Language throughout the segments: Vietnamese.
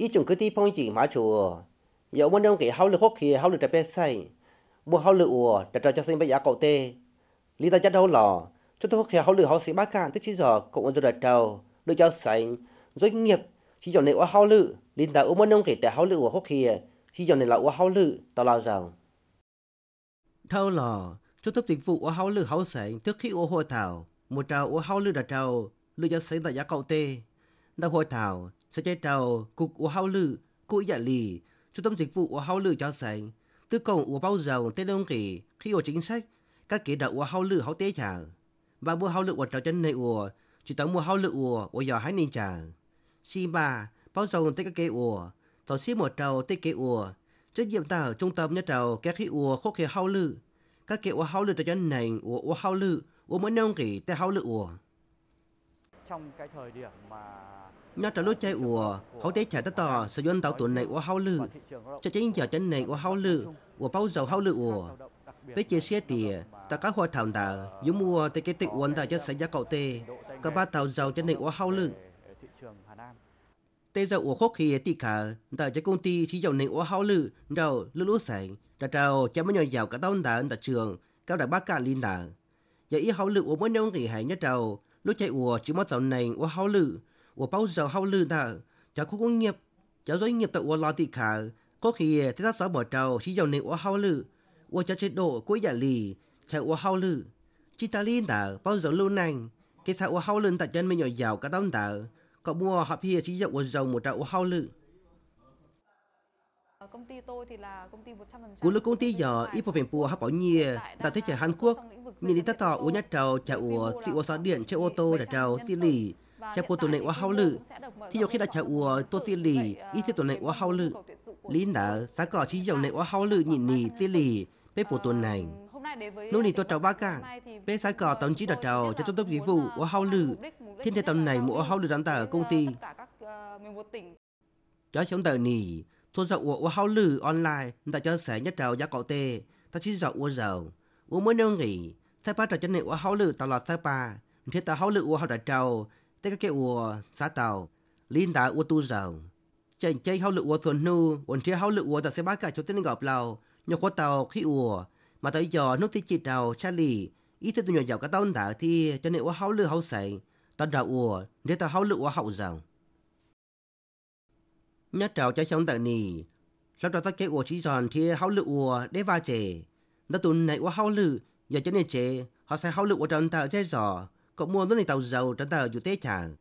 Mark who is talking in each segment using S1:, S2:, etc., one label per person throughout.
S1: ý chúng cứ đi phong chỉ mà chùa, giờ muốn đông cái hậu lực hốc kia hậu lực tập sai muốn hậu lực ủa đặt cho sinh bây giờ cậu tê lý ta chắc đâu lò cho tôi kia hậu lực hậu sĩ bác can, tức chỉ giờ cậu muốn rồi đặt đầu được cho sánh doanh nghiệp chỉ chọn này qua hậu lực linh ta ôm muốn đông cái tại hậu lực ủa khóc kia chỉ chọn này là qua hậu lực tao lao giàu thâu lò cho tôi dịch vụ ủa hậu lực hậu sánh trước khi ủa hội thảo một trào ủa hậu lực đặt trào, lựa cho sánh tại giá cậu tê đã hội thảo sẽ chế tạo Cục Ủ Hao Lự, cụ Dạ Lì, Trung tâm Dịch vụ Ủ Hao Lự cho rằng tư cộng Ủ Bao giờ Tây Đông Kỳ khi ổ chính sách các kỳ đạo Ủ Hao Lự hậu tế trả và mua hao lự ổ trào chân này ổ chỉ tổng mua hao lự ổ ổ dò hái nên trả xì ba Bao giờ Tây các kế ổ tổ xí một trào Tây kế ổ trách nhiệm tạo trung tâm nhất trào các khí ổ khốc khí hao lự các kế ổ hao lự trào chân này ổ ổ hao lự ổ mỗi nông kỳ Tây hao lự ổ nó trả lối chạy ủa, hậu tế chạy tới tỏ, sử dụng tàu tuần này ủa hao lư. Cho chính giờ chân này ủa hao lư, ủa bao giờ hao lư ủa. Với chia sẻ thì, ta các hoa thảo đà, ờ, dù mua tới cái tịch uốn ta cho xảy ra cậu tê, các ba tàu dầu chân này ủa hao lư. Tê dầu ủa khốc khi tì cả, ta cho công ty chỉ dầu này ủa hao lư, đầu lưu lũ sảnh, đã đầu cho mấy nhỏ giàu cả tàu đà, ta trường, cao đại bác cả linh đà. Giờ ý hao lư ủa mấy nông kỳ hải nhất đầu lúc chạy ủa chỉ mất tàu này ủa hao lử ủa bao giờ hao lử ta cháu khu công nghiệp cháu doanh nghiệp tàu ủa lo tị khả có khi thế ta sáu bỏ trầu chỉ giàu này ủa hao lử ủa cháu chế độ cuối giả lì chạy ủa hao lử chỉ ta liên ta bao giờ lưu nàng cái sao ủa hao lử ta chân mình nhỏ giàu cả tấm ta có mua hộp hìa chỉ giàu ủa giàu một trầu ủa hao lử công ty tôi thì là công ty 100%. Của lúc công ty giờ ít phần phù hấp bảo nhì, tại thế trẻ Hàn Quốc, nhìn đi tất tỏ ủ nhát trầu trả ủ thị ô xóa điện chế ô tô để trầu xì lì, chế cô tuần này quá hao lự, thì dù khi đã trả ủ tô xì lì, ít thì tuần này quá hao lự, lý nở sáng cỏ chỉ dòng này quá hao lự nhìn vâng, nì vâng, xì lì, bếp vâng. bộ ờ, tuần này. Lúc này tôi trầu ba cả, bé sáng cỏ tổng chí đã trầu cho trung tâm dịch vụ quá à, hao lự, thiên thế tầm này mua hao lự đám tờ ở công ty. chó chúng tờ nì, tôi giờ ủa ủa hao lử online tại cho sẻ nhất đầu giá cậu tê ta chỉ giờ ủa giờ ủa mới nêu nghỉ sai pa trở chân này ủa hao lử tàu lọt sai pa thế ta hao lử ủa hao đại trầu tê cái kia ủa xã tàu liên đã ủa tu giờ chạy chơi hao lử ủa thuần nu ổn chơi hao lử ủa ta sẽ bắt cả chỗ tên gặp lầu nhờ có tàu khi ủa mà tới giờ nước thì chỉ tàu Charlie ít thế tôi nhỏ giàu cái tàu đã thì cho nên ủa hao lử hao sậy ta đầu ủa để ta hao lử ủa hao giàu nhớ trào cho chống tại nì lập đó tất kế của chỉ tròn thì hao lự của để va chè đã tuần này của hao lự giờ cho nên chè họ sẽ hao lự của tròn tàu chơi giò cậu mua nó này tàu dầu tròn tàu dù tế chàng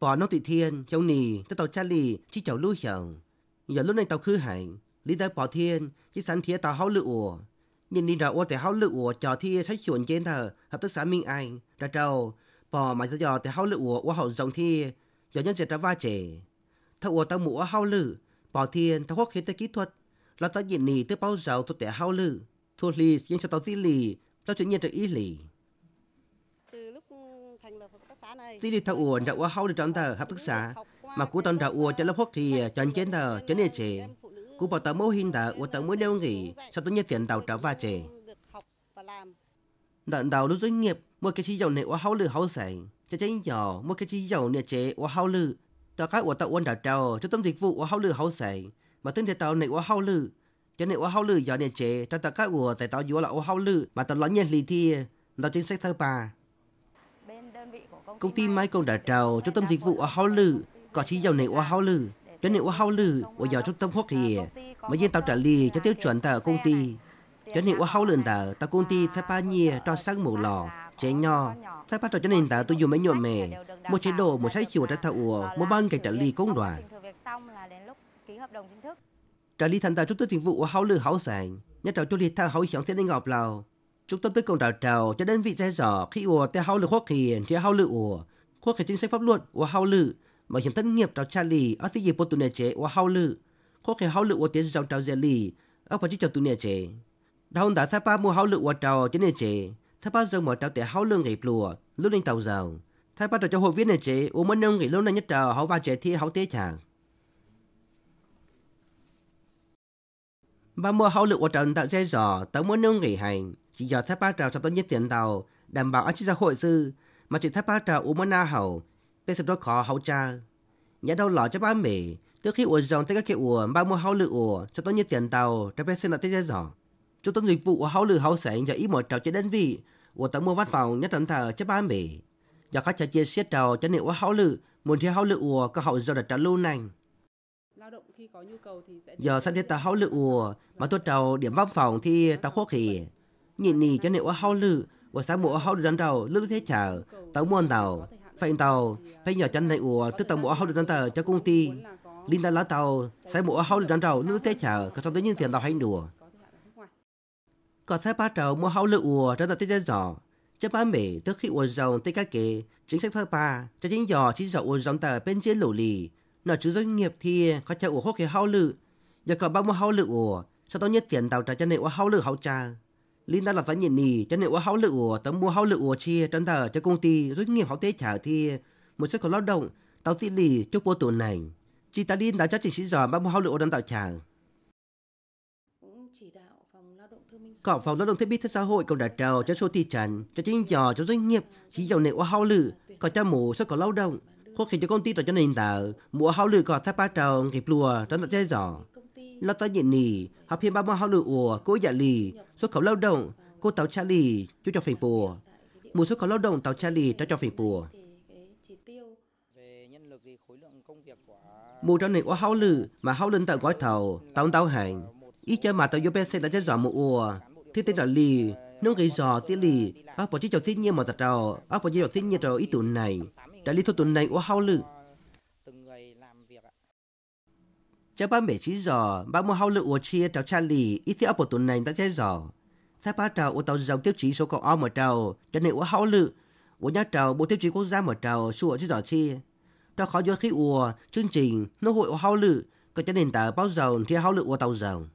S1: bỏ nó tị thiên châu nì tới tàu cha lì chỉ chầu lưu hiểu giờ lúc này tàu khứ hạnh lý tới bỏ thiên chỉ sẵn thiệt tàu hao lự của nhìn đi rồi ô แต่เขาลืออัวจอที่ใช้ส่วนเจนเธอหับตึกสามิงไอดาเจ้าปอหมายถึงจอแต่เขาลืออัวว่าเขาจงที่ยอดยันเจตว่าเจ thơ ua tao mũ hao lử, bảo thiên thao khoác hết tay kỹ thuật, là tao diện nì tới bao giờ tôi tẻ hao lử, thua lì nhưng cho tao tí lì, tao chuyển nhiên được ý lì. Tí đi thao ua đã ua hao được trọng tờ hợp thức xã, mà cú tao đạo ua cho lớp khoác thì chọn chén tờ, chọn nè chế. Cú bảo tao mô hình tờ, ua tao mới đeo nghỉ, sao tôi nhiên tiền tàu trả va chế. Đợn đầu lúc doanh nghiệp, mua cái chi dầu này ua hao lử hao sảy, cho chính dầu, mua cái chi dầu nè chế ua hao lử, tao cái của tao uốn đảo trâu cho tâm dịch vụ của hậu lư hậu sẻ mà tên thì tao này của hậu lư cho nên của hậu lư giờ này chế cho tao cái của tại tao vừa là của hậu lư mà tao lẫn nhân lì thi tao chính sách thơ bà công ty máy công đảo trâu cho tâm dịch vụ của hậu lư có chỉ giàu này của hậu lư cho nên của hậu lư của giờ trung tâm quốc thì mà dân tao trả lì cho tiêu chuẩn tại công ty cho nên của hậu lư tại tao công ty thay ba nhia cho sáng mù lò chế nho thay phát trò cho nền tảng tôi dùng mấy nhuộm mề một chế độ một sách chiều trái thầu một băng cảnh trả lý công đoàn trả lý thành tạo chúng tôi chính vụ hậu lư hậu sản nhà trào cho liệt thao hậu sáng sẽ đến ngọc lầu chúng tôi tới công trào trào cho đơn vị xe rõ khi ủa theo hậu lư quốc hiền thì hậu lư ủa quốc hiền chính sách pháp luật ủa hậu lư bảo hiểm thất nghiệp trào trả lì ở thế gì bộ tụ chế ủa hậu lư quốc hiền hậu lư ủa tiến dòng trào dè lì ở phải chỉ trào tụ chế đào đã thay pa mua hậu lư ủa trào cho nề chế thay bao giờ mở trao tiền hậu lương nghỉ lùa lúc linh tàu giàu thay bao giờ cho hội viên này chế uống mất nông nghỉ lâu nay nhất trò hậu và trẻ thi hậu tế chàng ba mùa hậu lực của trận tạo dễ dò tàu mất nông nghỉ hành chỉ giờ thay bao giờ cho tốt nhất tiền tàu đảm bảo an sinh xã hội dư mà chỉ thay bao giờ uống mất na hậu bây giờ đó khó hậu cha nhà đâu lọ cho ba mẹ trước khi uống dòng tới các kia uống ba mùa hậu lực uống cho tốt nhất tiền tàu cho bé xin lại tế dễ dò Trung tâm dịch vụ của hậu lử hậu sản và ý một trò trên đơn vị của tổng mua văn phòng nhất tận thờ chấp ba mề. Và các trà chơi xét trào cho niệm hậu lử, muốn theo hậu lử của các hậu do đặt trào lưu nành. Giờ sẵn thiết tạo hậu lử của mà tôi trào điểm văn phòng thì tạo khó khỉ. Nhịn nì cho niệm hậu lử của sáng mùa hậu lử đàn đầu lưu thế trả, tổng mua tàu, à, phải tàu, phải nhỏ chân này của tức tổng mua hậu lử đàn tờ cho công ty. Linh ta lá tàu, xã mùa hậu lử đàn đầu lưu thế trả, có sau tới những tiền tàu hay đùa. Có sai ba trầu mua hậu lưu ùa trong tập tiết giỏ. Cho ba mẹ trước khi ùa dòng tới các kế, chính sách thơ ba, cho chính giò chỉ dọ ùa dòng tờ bên dưới lũ lì. Nó chứ doanh nghiệp thì có chạy ùa khóc khí hậu lưu. Giờ có ba mua hậu lưu ùa, sao tao nhất tiền tàu trả cho nên ùa hậu lưu hậu trà. Linh đã là phải nhìn nì, cho nên ùa hậu lưu ùa, tao mua hậu lưu ùa chia trên tờ cho công ty, doanh nghiệp họ tế trả thì một số còn lao động, tàu xin lì chúc vô tuần này. Chị ta Linh đã cho chỉ sĩ giò ba mua hậu lưu ùa đang tàu trả. Chỉ đã Cổng phòng lao động thiết bị thế xã hội cũng đã trao cho số thị trấn, cho chính nhỏ, cho doanh nghiệp, chỉ dòng nền của hao lử, có cha mù sẽ có lao động. Khó khiến cho công ty tổ cho nền tạo mùa hao lử có tháp ba trầu, kịp lùa, trong tận chơi giỏ. Là tòa nhiệt nỉ, học thêm ba mô hao lử ủa, cố dạ lì, xuất khẩu lao động, cô tàu cha lì, chú cho phình bùa. Mùa xuất khẩu lao động tàu cha lì cho cho phình bùa. Mùa trong nền của hao lử mà hao lên tạo gói thầu, tàu tàu hành ý cho mà tao yêu bé xe đã chết giỏ một ùa thế tên là lì nó cái giò tí lì áo bỏ chỉ cho thiên nhiên mà tao trào áo bỏ chỉ cho thiên nhiên trào ý tuần này đã lý thôi tuần này ô hao lự cháu ba mẹ chỉ giò ba mua hao lự ô chia trào cha lì ý thế áo bỏ tuần này đã chết giò ta ba trào ô tàu dòng tiêu chí số cậu o mà trào cho nên ô hao lự ô nhá trào bộ tiêu chí quốc gia mà trào xua chỉ giò chia trào khó do khi ùa chương trình nó hội ô hao lự có cho nền tảng bao dầu thì hao lự ô tàu dầu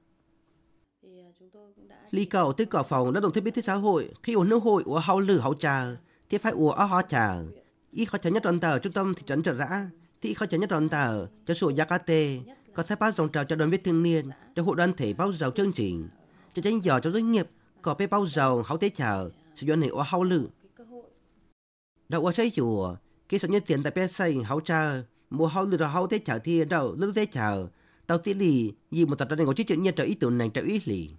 S1: lý cầu tới cỏ phòng đã đồng thiết bị thiết xã hội khi uống nước hội uống hao lử hao trà thì phải uống ở hoa trà y khó chắn nhất đoàn tờ trung tâm thị trấn trợ rã thì khó chắn nhất đoàn tờ cho sổ gia cá tê có thể bao dòng trào cho đoàn viên thanh niên cho hội đoàn thể bao giàu chương trình cho tranh giờ cho doanh nghiệp có bé bao giàu hao tế chờ sự doanh này uống hao lử đầu uống say chùa khi số nhân tiền tại bé xây hao trà mua hao lử hao tế chờ thì đầu lử tế chờ tao tí lì gì một tập đoàn này có chiếc chuyện nhân trợ ý tưởng này trợ ý lì